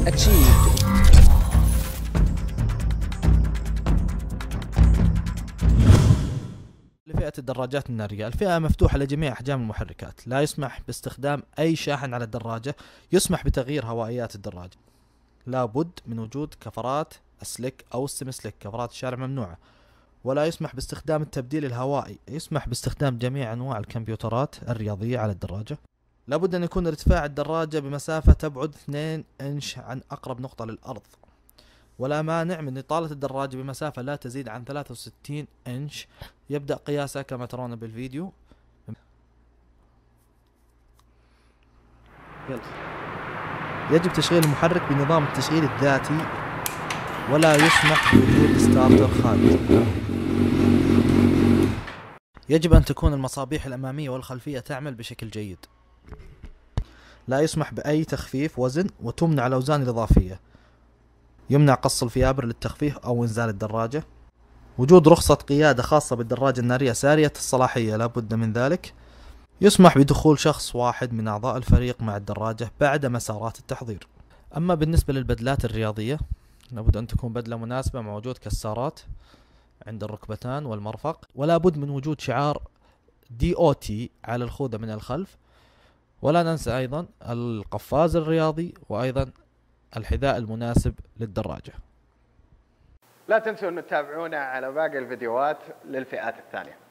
achieved. لفئة الدراجات النارية الفئة مفتوحة لجميع أحجام المحركات لا يسمح باستخدام أي شاحن على الدراجة يسمح بتغيير هوائيات الدراجة لابد من وجود كفرات السلك أو السمسلك كفرات الشارع ممنوعة ولا يسمح باستخدام التبديل الهوائي يسمح باستخدام جميع أنواع الكمبيوترات الرياضية على الدراجة لابد أن يكون ارتفاع الدراجة بمسافة تبعد 2 إنش عن أقرب نقطة للأرض ولا مانع من إطالة الدراجة بمسافة لا تزيد عن 63 إنش يبدأ قياسها كما ترون بالفيديو يلا يجب تشغيل المحرك بنظام التشغيل الذاتي ولا يسمح بوجود ستارتر خارج يجب أن تكون المصابيح الأمامية والخلفية تعمل بشكل جيد لا يسمح بأي تخفيف وزن وتمنع الأوزان الإضافية يمنع قص الفيابر للتخفيف أو إنزال الدراجة وجود رخصة قيادة خاصة بالدراجة النارية سارية الصلاحية لابد من ذلك يسمح بدخول شخص واحد من أعضاء الفريق مع الدراجة بعد مسارات التحضير أما بالنسبة للبدلات الرياضية لابد أن تكون بدلة مناسبة مع وجود كسارات عند الركبتان والمرفق ولا بد من وجود شعار دي او تي على الخوذة من الخلف ولا ننسى أيضا القفاز الرياضي وأيضا الحذاء المناسب للدراجة لا تنسوا أن تتابعونا على باقي الفيديوهات للفئات الثانية